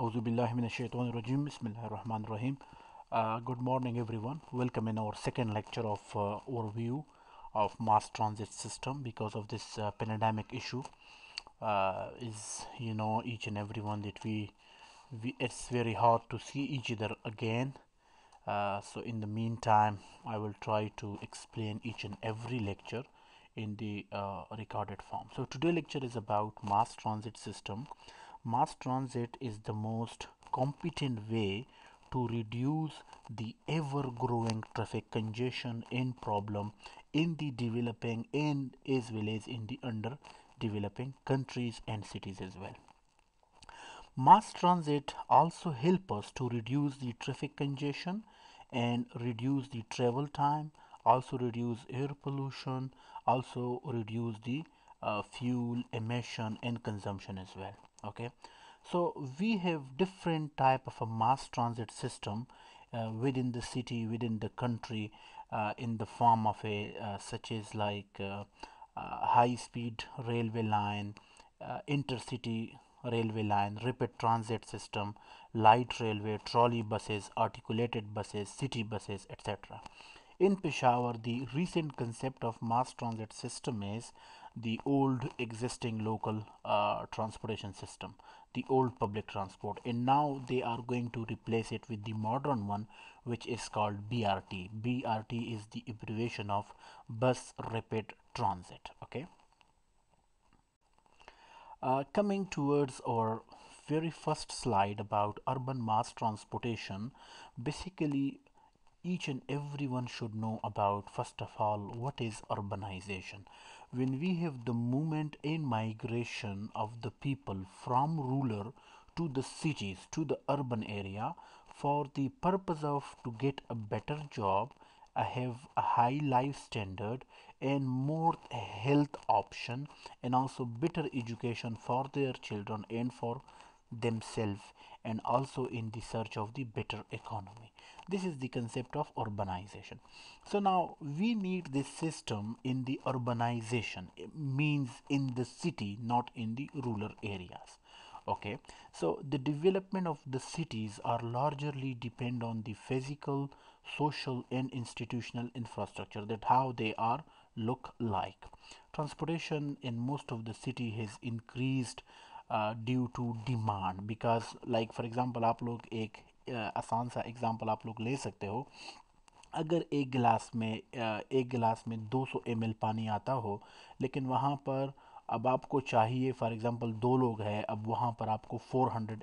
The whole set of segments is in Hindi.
Auzubillahiminashaitanirajim. Bismillahirrahmanirrahim. Uh, good morning, everyone. Welcome in our second lecture of uh, overview of mass transit system because of this uh, pandemic issue. Uh, is you know each and everyone that we, we it's very hard to see each other again. Uh, so in the meantime, I will try to explain each and every lecture in the uh, recorded form. So today lecture is about mass transit system mass transit is the most competent way to reduce the ever-growing traffic congestion and problem in the developing and as well as in the underdeveloping countries and cities as well. Mass transit also help us to reduce the traffic congestion and reduce the travel time, also reduce air pollution, also reduce the uh, fuel emission and consumption as well okay so we have different type of a mass transit system uh, within the city within the country uh, in the form of a uh, such as like uh, uh, high speed railway line intercity railway line rapid transit system light railway trolley buses articulated buses city buses etc in Peshawar, the recent concept of mass transit system is the old existing local uh, transportation system, the old public transport, and now they are going to replace it with the modern one, which is called BRT. BRT is the abbreviation of Bus Rapid Transit. Okay. Uh, coming towards our very first slide about urban mass transportation basically each and everyone should know about first of all what is urbanization when we have the movement in migration of the people from rural to the cities to the urban area for the purpose of to get a better job have a high life standard and more health option and also better education for their children and for themselves and also in the search of the better economy this is the concept of urbanization so now we need this system in the urbanization it means in the city not in the rural areas okay so the development of the cities are largely depend on the physical social and institutional infrastructure that how they are look like transportation in most of the city has increased due to demand because like for example आप लोग एक uh, आसान सा एग्ज़ाम्पल आप लोग ले सकते हो अगर एक गिलास में uh, एक गिलास में 200 एम पानी आता हो लेकिन वहाँ पर अब आपको चाहिए फॉर एग्ज़ाम्पल दो लोग हैं अब वहाँ पर आपको 400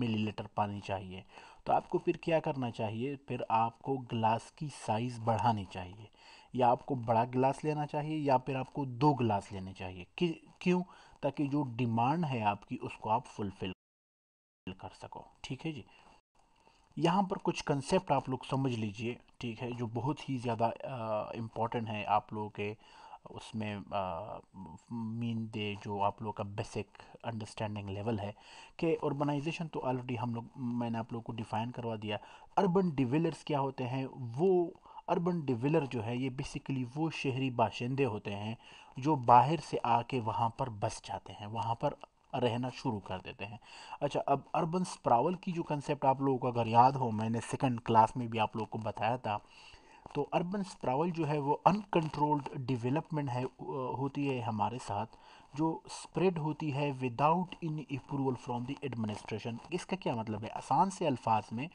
मिली पानी चाहिए तो आपको फिर क्या करना चाहिए फिर आपको गिलास की साइज़ बढ़ानी चाहिए या आपको बड़ा गिलास लेना चाहिए या फिर आपको दो गिलास लेने चाहिए कि क्यों ताकि जो डिमांड है आपकी उसको आप फुलफिल कर सको ठीक है जी यहाँ पर कुछ कंसेप्ट आप लोग समझ लीजिए ठीक है जो बहुत ही ज़्यादा इम्पॉर्टेंट है आप लोगों के उसमें मीन दे जो आप लोगों का बेसिक अंडरस्टैंडिंग लेवल है कि अर्बनाइजेशन तो ऑलरेडी हम लोग मैंने आप लोग को डिफ़ाइन करवा दिया अर्बन डिवेलर्स क्या होते हैं वो अर्बन डिविलर जो है ये बेसिकली वो शहरी बाशिंदे होते हैं जो बाहर से आके वहाँ पर बस जाते हैं वहाँ पर रहना शुरू कर देते हैं अच्छा अब अर्बन स्प्रावल की जो कंसेप्ट आप लोगों को अगर याद हो मैंने सेकंड क्लास में भी आप लोगों को बताया था तो अर्बन स्प्रावल जो है वो अनकंट्रोल्ड डिवेलपमेंट है होती है हमारे साथ जो स्प्रेड होती है without in approval from the administration इसका क्या मतलब है आसान से अल्फाज में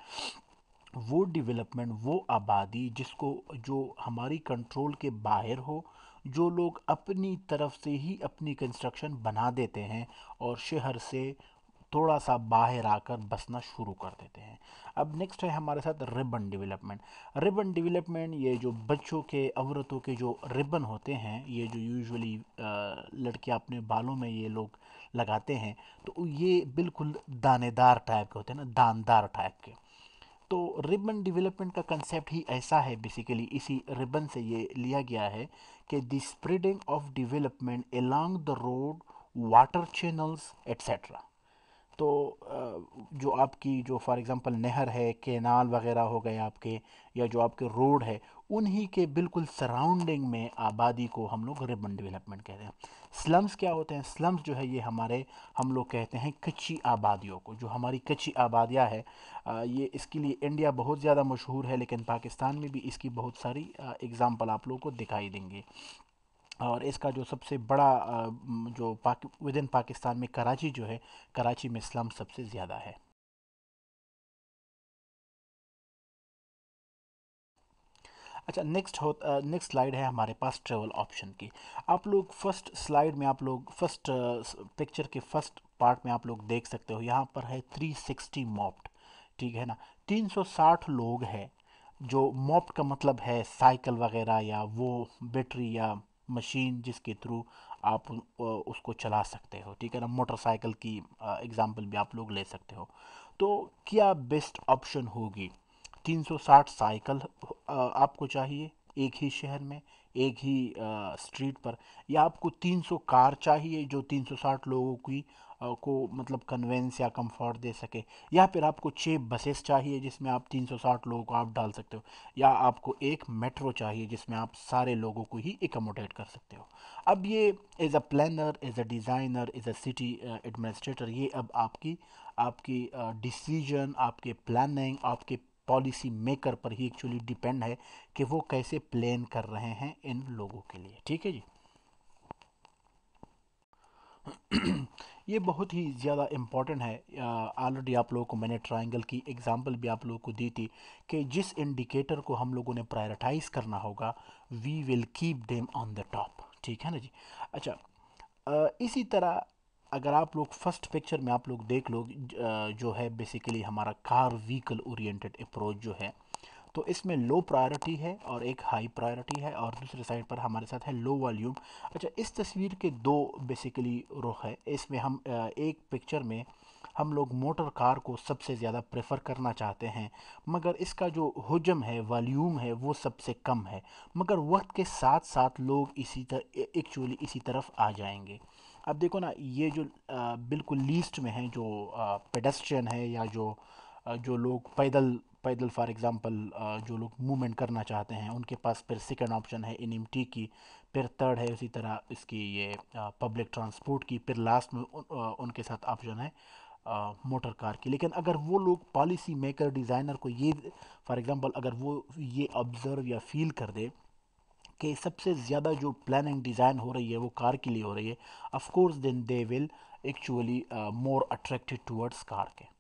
वो डेवलपमेंट वो आबादी जिसको जो हमारी कंट्रोल के बाहर हो जो लोग अपनी तरफ से ही अपनी कंस्ट्रक्शन बना देते हैं और शहर से थोड़ा सा बाहर आकर बसना शुरू कर देते हैं अब नेक्स्ट है हमारे साथ रिबन डेवलपमेंट रिबन डेवलपमेंट ये जो बच्चों के औरतों के जो रिबन होते हैं ये जो यूजुअली लड़कियाँ अपने बालों में ये लोग लगाते हैं तो ये बिल्कुल दानेदार टाइप के होते हैं ना दानदार टाइप के तो रिबन डेवलपमेंट का कंसेप्ट ही ऐसा है बेसिकली इसी रिबन से ये लिया गया है कि the spreading of development along the road water channels etcetera तो जो आपकी जो फॉर एग्ज़ाम्पल नहर है केनाल वगैरह हो गए आपके या जो आपके रोड है उन्हीं के बिल्कुल सराउंडिंग में आबादी को हम लोग रिबन डेवलपमेंट कहते हैं स्लम्स क्या होते हैं स्लम्स जो है ये हमारे हम लोग कहते हैं कच्ची आबादियों को जो हमारी कच्ची आबादियाँ है ये इसके लिए इंडिया बहुत ज़्यादा मशहूर है लेकिन पाकिस्तान में भी इसकी बहुत सारी एग्ज़ाम्पल आप लोग को दिखाई देंगे और इसका जो सबसे बड़ा जो पाक विद इन पाकिस्तान में कराची जो है कराची में स्लम सबसे ज़्यादा है अच्छा नेक्स्ट हो नेक्स्ट स्लाइड है हमारे पास ट्रेवल ऑप्शन की आप लोग फर्स्ट स्लाइड में आप लोग फर्स्ट पिक्चर के फर्स्ट पार्ट में आप लोग देख सकते हो यहाँ पर है 360 मॉप्ट ठीक है ना 360 लोग हैं जो मॉप्ट का मतलब है साइकिल वगैरह या वो बैटरी या मशीन जिसके थ्रू आप उसको चला सकते हो ठीक है ना मोटरसाइकिल की एग्ज़ाम्पल भी आप लोग ले सकते हो तो क्या बेस्ट ऑप्शन होगी 360 साइकिल आपको चाहिए एक ही शहर में एक ही स्ट्रीट पर या आपको 300 कार चाहिए जो 360 लोगों की को मतलब कन्वेंस या कंफर्ट दे सके या फिर आपको छः बसेस चाहिए जिसमें आप 360 लोगों को आप डाल सकते हो या आपको एक मेट्रो चाहिए जिसमें आप सारे लोगों को ही एकोमोडेट कर सकते हो अब ये as a planner as a designer as a city administrator ये अब आपकी आपकी डिसीजन uh, आपके प्लानिंग आपके पॉलिसी मेकर पर ही एक्चुअली डिपेंड है कि वो कैसे प्लान कर रहे हैं इन लोगों के लिए ठीक है जी ये बहुत ही ज़्यादा इम्पॉर्टेंट है ऑलरेडी आप लोगों को मैंने ट्राइंगल की एग्जांपल भी आप लोगों को दी थी कि जिस इंडिकेटर को हम लोगों ने प्रायोरिटाइज़ करना होगा we will keep them on the top ठीक है ना जी अच्छा इसी तरह अगर आप लोग फर्स्ट पिक्चर में आप लोग देख लो जो है बेसिकली हमारा कार व्हीकल ओरिएंटेड अप्रोच जो है तो इसमें लो प्रायोरिटी है और एक हाई प्रायोरिटी है और दूसरे साइड पर हमारे साथ है लो वॉल्यूम अच्छा इस तस्वीर के दो बेसिकली रुख है इसमें हम एक पिक्चर में हम लोग मोटर कार को सबसे ज़्यादा प्रेफर करना चाहते हैं मगर इसका जो हजम है वॉल्यूम है वो सबसे कम है मगर वक्त के साथ साथ लोग इसी तरह एक्चुअली इसी तरफ आ जाएंगे अब देखो ना ये जो आ, बिल्कुल लीस्ट में है जो पेडस्ट्रियन है या जो जो लोग पैदल पैदल फॉर एग्ज़ाम्पल जो लोग मूवमेंट करना चाहते हैं उनके पास फिर सेकेंड ऑप्शन है एन की फिर थर्ड है उसी तरह इसकी ये पब्लिक ट्रांसपोर्ट की फिर लास्ट में उनके साथ ऑप्शन है मोटर कार की लेकिन अगर वो लोग पॉलिसी मेकर डिज़ाइनर को ये फॉर एग्ज़ाम्पल अगर वो ये ऑब्ज़र्व या फील कर दे कि सबसे ज़्यादा जो प्लानिंग डिज़ाइन हो रही है वो कार के लिए हो रही है of course then they will actually more attracted towards car के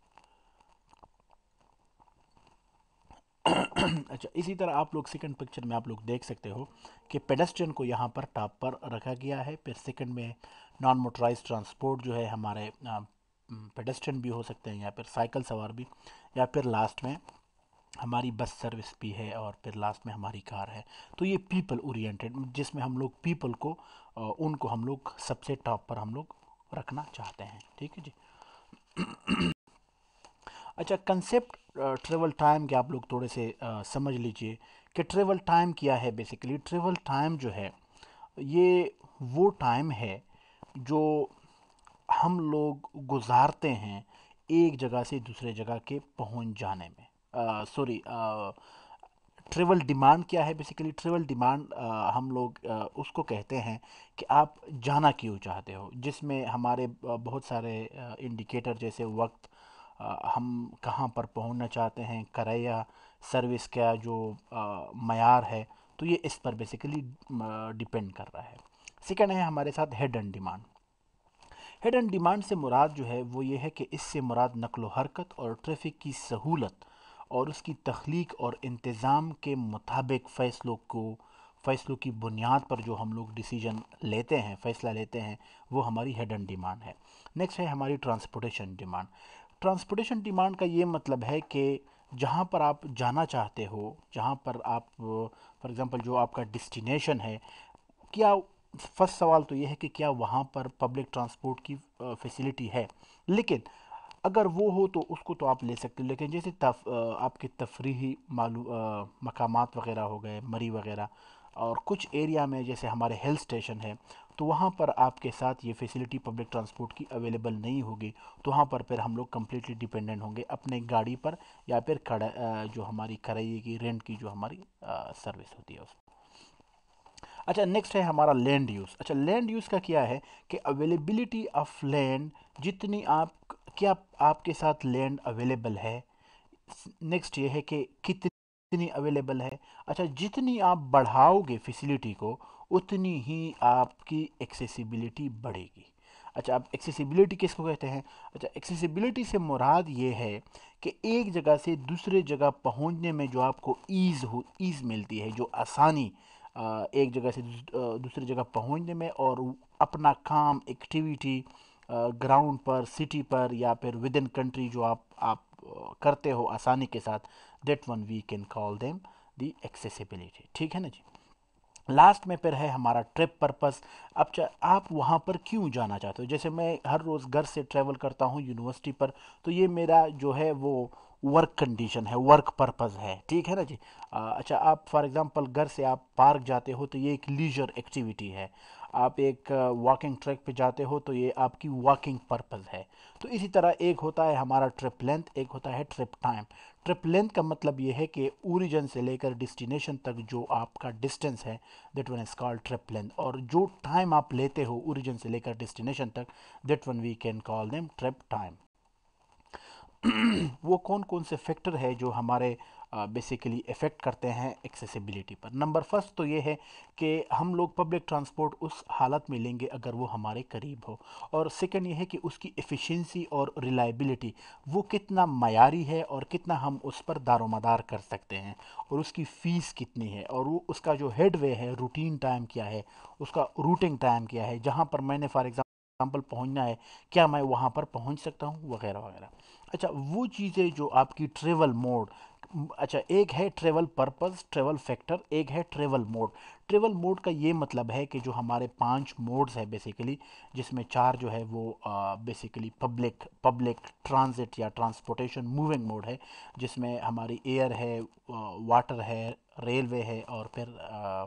अच्छा इसी तरह आप लोग सेकंड पिक्चर में आप लोग देख सकते हो कि पेडेस्ट्रियन को यहाँ पर टॉप पर रखा गया है फिर सेकंड में नॉन मोटराइज ट्रांसपोर्ट जो है हमारे पेडेस्ट्रियन भी हो सकते हैं या फिर साइकिल सवार भी या फिर लास्ट में हमारी बस सर्विस भी है और फिर लास्ट में हमारी कार है तो ये पीपल ओरिएंटेड जिसमें हम लोग पीपल को उनको हम लोग सबसे टॉप पर हम लोग रखना चाहते हैं ठीक है जी अच्छा कंसेप्ट ट्रेवल टाइम के आप लोग थोड़े से आ, समझ लीजिए कि ट्रेवल टाइम क्या है बेसिकली ट्रेवल टाइम जो है ये वो टाइम है जो हम लोग गुजारते हैं एक जगह से दूसरे जगह के पहुंच जाने में सॉरी ट्रेवल डिमांड क्या है बेसिकली ट्रेवल डिमांड हम लोग आ, उसको कहते हैं कि आप जाना क्यों चाहते हो जिसमें हमारे बहुत सारे इंडिकेटर जैसे वक्त हम कहाँ पर पहुँचना चाहते हैं करैया सर्विस का जो मैार है तो ये इस पर बेसिकली डिपेंड कर रहा है सेकेंड है हमारे साथ head and demand head and demand से मुराद जो है वो ये है कि इससे मुराद नकल हरकत और ट्रैफिक की सहूलत और उसकी तख्लीक और इंतज़ाम के मुताबिक फ़ैसलों को फ़ैसलों की बुनियाद पर जो हम लोग डिसीजन लेते हैं फ़ैसला लेते हैं वो हमारी हेड एंड डिमांड है नेक्स्ट है हमारी ट्रांसपोर्टेशन डिमांड ट्रांसपोर्टेशन डिमांड का ये मतलब है कि जहाँ पर आप जाना चाहते हो जहाँ पर आप फॉर एग्ज़ाम्पल जो आपका डिस्टिनेशन है क्या फर्स्ट सवाल तो ये है कि क्या वहाँ पर पब्लिक ट्रांसपोर्ट की फैसिलिटी है लेकिन अगर वो हो तो उसको तो आप ले सकते हो लेकिन जैसे तफ, आपके तफरी मकाम वगैरह हो गए मरी वगैरह और कुछ एरिया में जैसे हमारे हिल स्टेशन है तो वहाँ पर आपके साथ ये फैसिलिटी पब्लिक ट्रांसपोर्ट की अवेलेबल नहीं होगी तो वहाँ पर फिर हम लोग कम्प्लीटली डिपेंडेंट होंगे अपने गाड़ी पर या फिर जो हमारी कराइए की रेंट की जो हमारी सर्विस होती है उस अच्छा नेक्स्ट है हमारा लैंड यूज़ अच्छा लैंड यूज़ का क्या है कि अवेलेबिलिटी ऑफ लैंड जितनी आप क्या आपके साथ लैंड अवेलेबल है नेक्स्ट ये है कि कितनी इतनी अवेलेबल है अच्छा जितनी आप बढ़ाओगे फैसिलिटी को उतनी ही आपकी एक्सेसिबिलिटी बढ़ेगी अच्छा आप एक्सेसिबिलिटी किसको कहते हैं अच्छा एक्सेसिबिलिटी से मुराद ये है कि एक जगह से दूसरे जगह पहुंचने में जो आपको ईज़ हो ईज़ मिलती है जो आसानी एक जगह से दूसरी जगह पहुंचने में और अपना काम एक्टिविटी ग्राउंड पर सिटी पर या फिर विद इन कंट्री जो आप आप करते हो आसानी के साथ that one we can call them the accessibility ठीक है ना जी लास्ट में फिर है हमारा ट्रिप पर्पस अब आप वहाँ पर क्यों जाना चाहते हो जैसे मैं हर रोज़ घर से ट्रेवल करता हूँ यूनिवर्सिटी पर तो ये मेरा जो है वो वर्क कंडीशन है वर्क पर्पस है ठीक है ना जी आ, अच्छा आप फॉर एग्जांपल घर से आप पार्क जाते हो तो ये एक लीजर एक्टिविटी है आप एक वॉकिंग ट्रैक पे जाते हो तो ये आपकी वॉकिंग पर्पस है तो इसी तरह एक होता है हमारा ट्रिप लेंथ एक होता है ट्रिप टाइम ट्रिप लेंथ का मतलब ये है कि ओरिजन से लेकर डिस्टिनेशन तक जो आपका डिस्टेंस है that one is called trip length और जो टाइम आप लेते हो ओरिजन से लेकर डिस्टिनेशन तक that one we can call them trip time वो कौन कौन से फैक्टर है जो हमारे बेसिकली इफ़ेक्ट करते हैं एक्सेसिबिलिटी पर नंबर फर्स्ट तो ये है कि हम लोग पब्लिक ट्रांसपोर्ट उस हालत में लेंगे अगर वो हमारे करीब हो और सेकेंड ये है कि उसकी एफिशिएंसी और रिलायबिलिटी वो कितना मयारी है और कितना हम उस पर दारोमदार कर सकते हैं और उसकी फ़ीस कितनी है और वो उसका जो हेडवे है रूटीन टाइम क्या है उसका रूटिंग टाइम क्या है जहाँ पर मैंने फॉर एग्ज़ाम एग्ज़ाम्पल पहुंचना है क्या मैं वहाँ पर पहुंच सकता हूँ वगैरह वगैरह अच्छा वो चीज़ें जो आपकी ट्रेवल मोड अच्छा एक है ट्रेवल पर्पस ट्रेवल फैक्टर एक है ट्रेवल मोड ट्रेवल मोड का ये मतलब है कि जो हमारे पांच मोड्स है बेसिकली जिसमें चार जो है वो बेसिकली पब्लिक पब्लिक ट्रांजिट या ट्रांसपोर्टेशन मूविंग मोड है जिसमें हमारी एयर है वाटर है रेलवे है और फिर आ,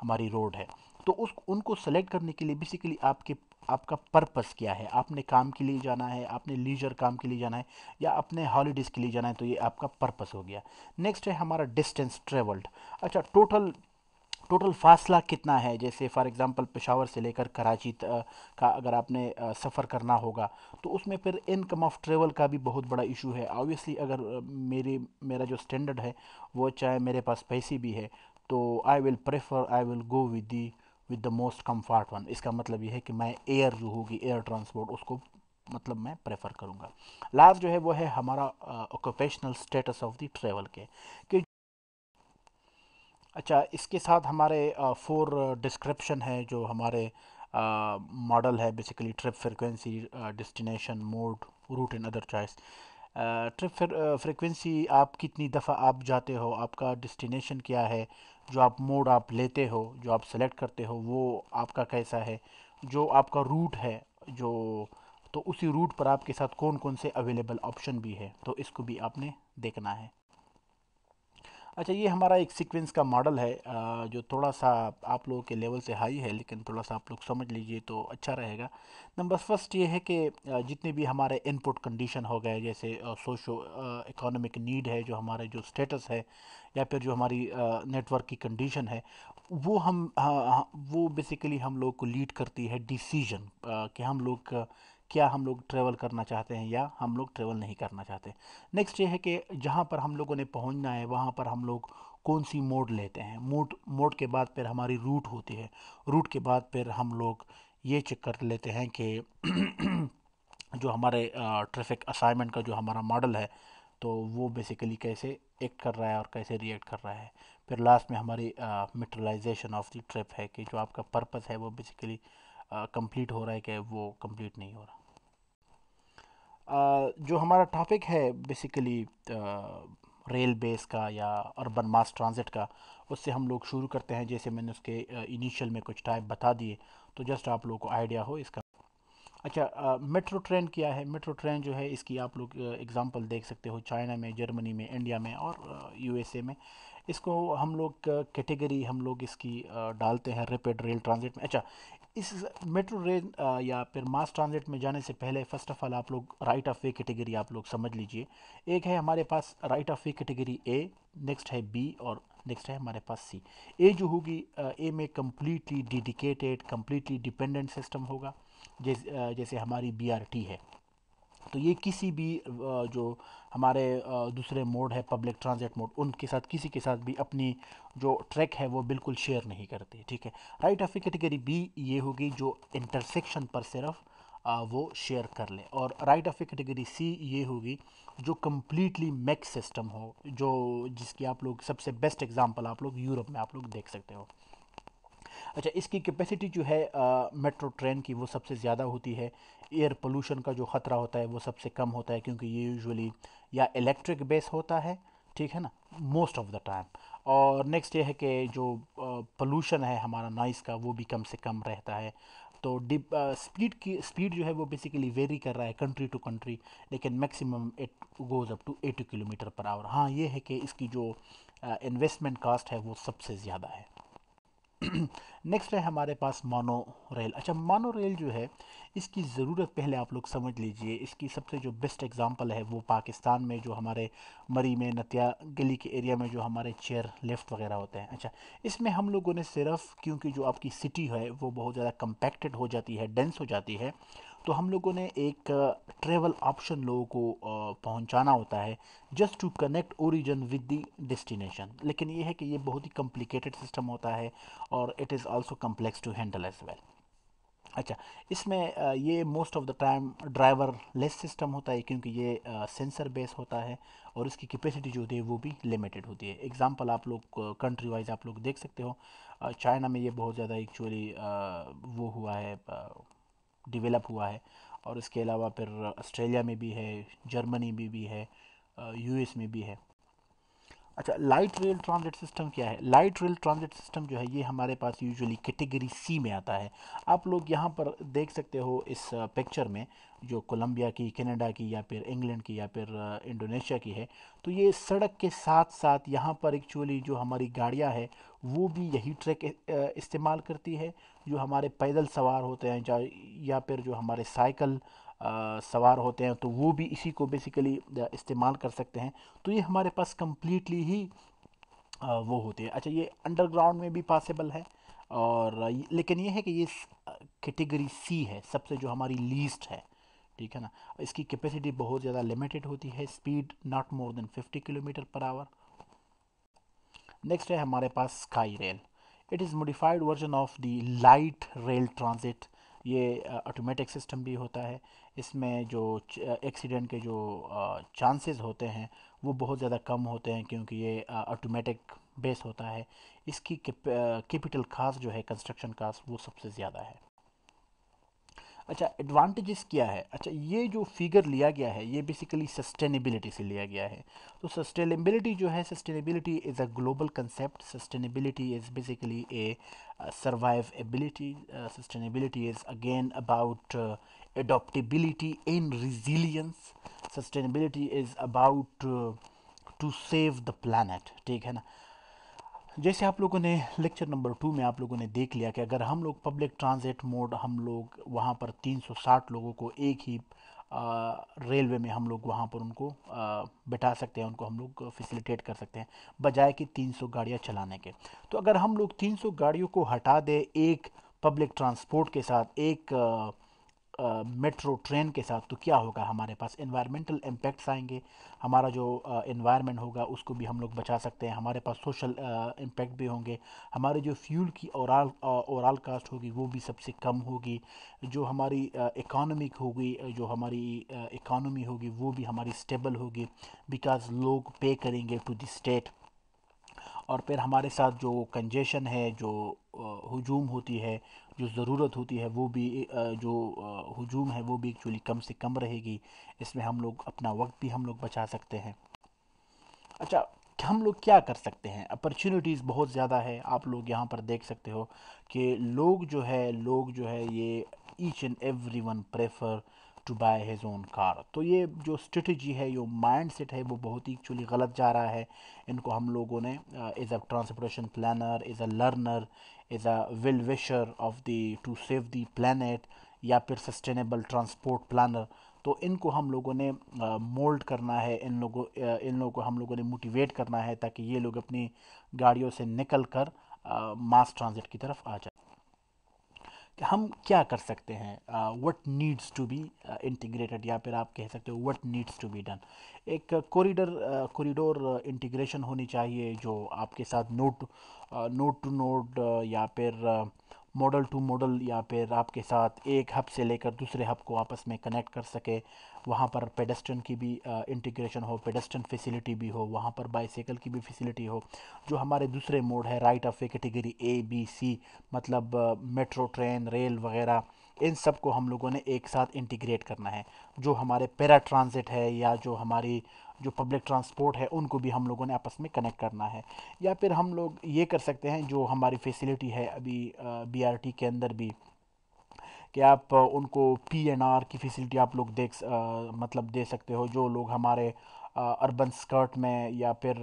हमारी रोड है तो उस उनको सेलेक्ट करने के लिए बेसिकली आपके आपका पर्पस क्या है आपने काम के लिए जाना है आपने लीजर काम के लिए जाना है या अपने हॉलीडेज़ के लिए जाना है तो ये आपका पर्पस हो गया नेक्स्ट है हमारा डिस्टेंस ट्रेवल्ड अच्छा टोटल टोटल फासला कितना है जैसे फॉर एग्ज़ाम्पल पेशावर से लेकर कराची का अगर आपने सफ़र करना होगा तो उसमें फिर इनकम ऑफ ट्रेवल का भी बहुत बड़ा इशू है ऑब्वियसली अगर मेरे मेरा जो स्टैंडर्ड है वो चाहे मेरे पास पैसे भी है तो I will prefer I will go with the with the most comfort one इसका मतलब ये है कि मैं एयर जो होगी एयर ट्रांसपोर्ट उसको मतलब मैं प्रेफर करूँगा लास्ट जो है वो है हमारा occupational status of the travel के कि अच्छा इसके साथ हमारे फोर uh, डिस्क्रिप्शन uh, है जो हमारे मॉडल uh, है basically trip frequency destination mode route and other choice trip frequency आप कितनी दफ़ा आप जाते हो आपका डिस्टिनेशन क्या है जो आप मोड आप लेते हो जो आप सेलेक्ट करते हो वो आपका कैसा है जो आपका रूट है जो तो उसी रूट पर आपके साथ कौन कौन से अवेलेबल ऑप्शन भी है तो इसको भी आपने देखना है अच्छा ये हमारा एक सीक्वेंस का मॉडल है जो थोड़ा सा आप लोगों के लेवल से हाई है लेकिन थोड़ा सा आप लोग समझ लीजिए तो अच्छा रहेगा नंबर फर्स्ट ये है कि जितने भी हमारे इनपुट कंडीशन हो गए जैसे सोशो इकोनॉमिक नीड है जो हमारे जो स्टेटस है या फिर जो हमारी नेटवर्क की कंडीशन है वो हम हाँ, हाँ, वो बेसिकली हम लोग को लीड करती है डिसीजन कि हम लोग क्या हम लोग ट्रैवल करना चाहते हैं या हम लोग ट्रैवल नहीं करना चाहते नेक्स्ट ये है कि जहाँ पर हम लोगों ने पहुँचना है वहाँ पर हम लोग कौन सी मोड लेते हैं मोड मोड के बाद फिर हमारी रूट होती है रूट के बाद फिर हम लोग ये चेक कर लेते हैं कि जो हमारे ट्रैफिक असाइनमेंट का जो हमारा मॉडल है तो वो बेसिकली कैसे एक्ट कर रहा है और कैसे रिएक्ट कर रहा है फिर लास्ट में हमारी मेटरलाइजेशन ऑफ द ट्रिप है कि जो आपका पर्पस है वो बेसिकली कंप्लीट uh, हो रहा है कि वो कंप्लीट नहीं हो रहा जो हमारा टॉपिक है बेसिकली रेल बेस का या अर्बन मास ट्रांज़िट का उससे हम लोग शुरू करते हैं जैसे मैंने उसके इनिशियल में कुछ टाइप बता दिए तो जस्ट आप लोगों को आइडिया हो इसका अच्छा मेट्रो ट्रेन क्या है मेट्रो ट्रेन जो है इसकी आप लोग एग्ज़ाम्पल देख सकते हो चाइना में जर्मनी में इंडिया में और यूएसए में इसको हम लोग कैटेगरी हम लोग इसकी डालते हैं रेपिड रेल ट्रांजिट में अच्छा इस मेट्रो रेल या फिर मास ट्रांजिट में जाने से पहले फ़र्स्ट ऑफ़ ऑल आप लोग राइट ऑफ वे कैटेगरी आप लोग समझ लीजिए एक है हमारे पास right of way category A next है बी और नेक्स्ट है हमारे पास सी ए जो होगी ए में completely dedicated completely dependent system होगा जैसे जैसे हमारी बी आर टी है तो ये किसी भी जो हमारे दूसरे मोड है पब्लिक ट्रांजिट मोड उनके साथ किसी के साथ भी अपनी जो ट्रैक है वो बिल्कुल शेयर नहीं करती ठीक है राइट ऑफ कैटेगरी बी ये होगी जो इंटरसेक्शन पर सिर्फ वो शेयर कर ले और राइट ऑफ कैटेगरी सी ये होगी जो कम्प्लीटली मैक्स सिस्टम हो जो जिसकी आप लोग सबसे बेस्ट एग्जांपल आप लोग यूरोप में आप लोग देख सकते हो अच्छा इसकी कैपेसिटी जो है मेट्रो ट्रेन की वो सबसे ज़्यादा होती है एयर पोल्यूशन का जो ख़तरा होता है वो सबसे कम होता है क्योंकि ये यूजुअली या इलेक्ट्रिक बेस होता है ठीक है ना मोस्ट ऑफ़ द टाइम और नेक्स्ट ये है कि जो पोल्यूशन है हमारा नॉइस का वो भी कम से कम रहता है तो डिप स्पीड की स्पीड जो है वो बेसिकली वेरी कर रहा है कंट्री टू कंट्री लेकिन maximum it goes up to eighty kilometre per hour हाँ ये है कि इसकी जो इन्वेस्टमेंट कास्ट है वो सबसे ज़्यादा है नेक्स्ट है हमारे पास मानो रेल अच्छा मानो रेल जो है इसकी ज़रूरत पहले आप लोग समझ लीजिए इसकी सबसे जो बेस्ट एग्जांपल है वो पाकिस्तान में जो हमारे मरी में नतिया गली के एरिया में जो हमारे चेयर लिफ्ट वगैरह होते हैं अच्छा इसमें हम लोगों ने सिर्फ क्योंकि जो आपकी सिटी है वो बहुत ज़्यादा कंपैक्टेड हो जाती है डेंस हो जाती है तो हम लोगों ने एक ट्रेवल ऑप्शन लोगों को पहुंचाना होता है just to connect origin with the destination लेकिन ये है कि ये बहुत ही कॉम्प्लिकेटेड सिस्टम होता है और it is also complex to handle as well अच्छा इसमें ये most of the time driverless system होता है क्योंकि ये सेंसर बेस होता है और इसकी कैपेसिटी जो होती है वो भी लिमिटेड होती है एग्जांपल आप लोग कंट्री वाइज आप लोग देख सकते हो चाइना में ये बहुत ज़्यादा एक्चुअली वो हुआ है डिवेलप हुआ है और इसके अलावा फिर ऑस्ट्रेलिया में भी है जर्मनी में भी है यूएस में भी है अच्छा लाइट रेल ट्रांजिट सिस्टम क्या है लाइट रेल ट्रांजिट सिस्टम जो है ये हमारे पास यूजुअली कैटेगरी सी में आता है आप लोग यहाँ पर देख सकते हो इस पिक्चर में जो कोलंबिया की कनाडा की या फिर इंग्लैंड की या फिर इंडोनेशिया की है तो ये सड़क के साथ साथ यहाँ पर एक्चुअली जो हमारी गाड़ियाँ है वो भी यही ट्रैक इस्तेमाल करती है जो हमारे पैदल सवार होते हैं या फिर जो हमारे साइकिल आ, सवार होते हैं तो वो भी इसी को बेसिकली इस्तेमाल कर सकते हैं तो ये हमारे पास कम्प्लीटली ही आ, वो होते हैं अच्छा ये अंडरग्राउंड में भी पॉसिबल है और लेकिन ये है कि ये कैटेगरी सी है सबसे जो हमारी लीस्ट है ठीक है ना इसकी कैपेसिटी बहुत ज़्यादा लिमिटेड होती है speed not more than 50 kilometre per hour next है हमारे पास sky rail it is modified version of the light rail transit ये ऑटोमेटिक सिस्टम भी होता है इसमें जो एक्सीडेंट के जो चांसेस होते हैं वो बहुत ज़्यादा कम होते हैं क्योंकि ये ऑटोमेटिक बेस होता है इसकी कैपिटल कास्ट जो है कंस्ट्रक्शन कास्ट वो सबसे ज़्यादा है अच्छा एडवांटेजेस क्या है अच्छा ये जो फिगर लिया गया है ये बेसिकली सस्टेनेबिलिटी से लिया गया है तो सस्टेनेबिलिटी जो है sustainability is a global concept sustainability is basically a survive ability sustainability is again about adaptability in resilience sustainability is about to save the planet ठीक है ना जैसे आप लोगों ने लेक्चर नंबर टू में आप लोगों ने देख लिया कि अगर हम लोग पब्लिक ट्रांजिट मोड हम लोग वहाँ पर 360 लोगों को एक ही रेलवे में हम लोग वहाँ पर उनको आ, बैठा सकते हैं उनको हम लोग फैसिलिटेट कर सकते हैं बजाय कि 300 गाड़ियाँ चलाने के तो अगर हम लोग 300 गाड़ियों को हटा दें एक पब्लिक ट्रांसपोर्ट के साथ एक आ, मेट्रो ट्रेन के साथ तो क्या होगा हमारे पास इन्वायरमेंटल इम्पैक्ट्स आएंगे हमारा जो इन्वायरमेंट होगा उसको भी हम लोग बचा सकते हैं हमारे पास सोशल इम्पैक्ट भी होंगे हमारे जो फ्यूल की ओवरऑल ओवरऑल कास्ट होगी वो भी सबसे कम होगी जो हमारी इकानमिक होगी जो हमारी इकानमी होगी वो भी हमारी स्टेबल होगी बिकॉज लोग पे करेंगे टू द स्टेट और फिर हमारे साथ जो कंजेशन है जो हजूम होती है जो ज़रूरत होती है वो भी जो हजूम है वो भी एक्चुअली कम से कम रहेगी इसमें हम लोग अपना वक्त भी हम लोग बचा सकते हैं अच्छा हम लोग क्या कर सकते हैं अपॉर्चुनिटीज़ बहुत ज़्यादा है आप लोग यहाँ पर देख सकते हो कि लोग जो है लोग जो है ये each and every one prefer to buy his own car तो ये जो स्ट्रेटजी है जो माइंड सेट है वो बहुत ही एक्चुअली गलत जा रहा है इनको हम लोगों ने as a transportation planner as a learner as a well wisher of the to save the planet या फिर सस्टेनेबल ट्रांसपोर्ट प्लानर तो इनको हम लोगों ने मोल्ड uh, करना है इन लोगों uh, इन लोगों को हम लोगों ने मोटिवेट करना है ताकि ये लोग अपनी गाड़ियों से निकल कर मास ट्रांजिट की तरफ आ जाए हम क्या कर सकते हैं what needs to be integrated या फिर आप कह सकते हो what needs to be done एक कॉरीडर कॉरिडोर इंटीग्रेशन होनी चाहिए जो आपके साथ नोट नोट टू नोट या फिर मॉडल टू मॉडल या फिर आपके साथ एक हब से लेकर दूसरे हब को आपस में कनेक्ट कर सके वहाँ पर पेडेस्टन की भी इंटीग्रेशन हो पेडेस्टन फैसिलिटी भी हो वहाँ पर बाईसाइकिल की भी फैसिलिटी हो जो हमारे दूसरे मोड है right of way category A B C मतलब मेट्रो ट्रेन रेल वगैरह इन सब को हम लोगों ने एक साथ इंटीग्रेट करना है जो हमारे पैरा ट्रांजिट है या जो हमारी जो पब्लिक ट्रांसपोर्ट है उनको भी हम लोगों ने आपस में कनेक्ट करना है या फिर हम लोग ये कर सकते हैं जो हमारी फैसिलिटी है अभी बीआरटी के अंदर भी कि आप उनको पी एन आर की फैसिलिटी आप लोग देख मतलब दे सकते हो जो लोग हमारे अर्बन स्कर्ट में या फिर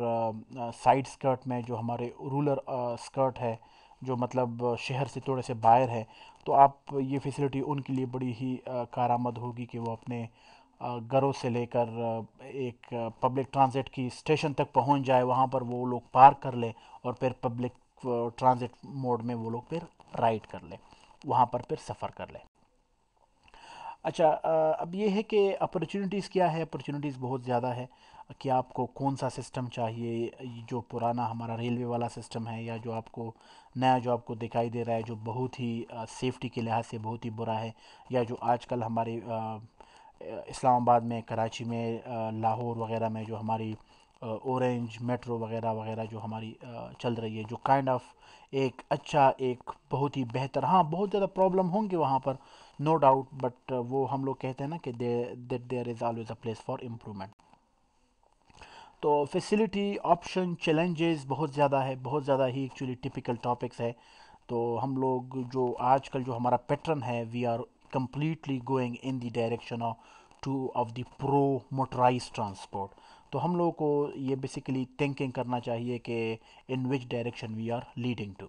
साइड स्कर्ट में जो हमारे रूलर स्कर्ट है जो मतलब शहर से थोड़े से बाहर है तो आप ये फैसिलिटी उनके लिए बड़ी ही कारामद होगी कि वो अपने घरों से लेकर एक पब्लिक ट्रांजिट की स्टेशन तक पहुंच जाए वहाँ पर वो लोग पार्क कर ले और फिर पब्लिक ट्रांजिट मोड में वो लोग फिर राइड कर ले वहाँ पर फिर सफ़र कर लें अच्छा अब ये है कि अपॉर्चुनिटीज़ क्या है अपॉर्चुनिटीज़ बहुत ज़्यादा है कि आपको कौन सा सिस्टम चाहिए जो पुराना हमारा रेलवे वाला सिस्टम है या जो आपको नया जो आपको दिखाई दे रहा है जो बहुत ही सेफ़्टी के लिहाज से बहुत ही बुरा है या जो आजकल हमारे इस्लामाबाद में कराची में लाहौर वगैरह में जो हमारी ऑरेंज मेट्रो वगैरह वगैरह जो हमारी चल रही है जो काइंड kind ऑफ of एक अच्छा एक बहुत ही बेहतर हाँ बहुत ज़्यादा प्रॉब्लम होंगे वहाँ पर नो डाउट बट वो हम लोग कहते हैं ना कि that there is always a place for improvement तो फैसिलिटी ऑप्शन चैलेंजेस बहुत ज़्यादा है बहुत ज़्यादा ही एक्चुअली टिपिकल टॉपिक्स है तो हम लोग जो आजकल जो हमारा पैटर्न है we are completely going in the direction of to of the pro motorize transport तो हम लोगों को ये बेसिकली थिंकिंग करना चाहिए कि in which direction we are leading to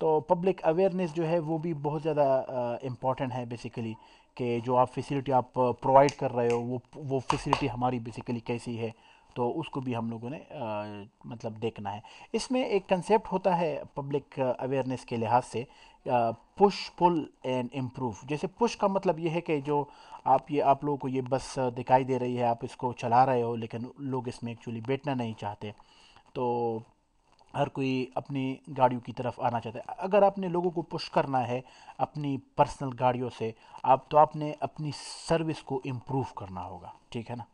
तो पब्लिक अवेयरनेस जो है वो भी बहुत ज़्यादा इम्पॉर्टेंट है बेसिकली कि जो आप फैसिलिटी आप प्रोवाइड कर रहे हो वो वो फैसिलिटी हमारी बेसिकली कैसी है तो उसको भी हम लोगों ने आ, मतलब देखना है इसमें एक कंसेप्ट होता है पब्लिक अवेयरनेस के लिहाज से पुश पुल एंड इम्प्रूव जैसे पुश का मतलब ये है कि जो आप ये आप लोगों को ये बस दिखाई दे रही है आप इसको चला रहे हो लेकिन लोग इसमें एक्चुअली बैठना नहीं चाहते तो हर कोई अपनी गाड़ियों की तरफ आना चाहता है अगर आपने लोगों को पुश करना है अपनी पर्सनल गाड़ियों से आप तो आपने अपनी सर्विस को इम्प्रूव करना होगा ठीक है ना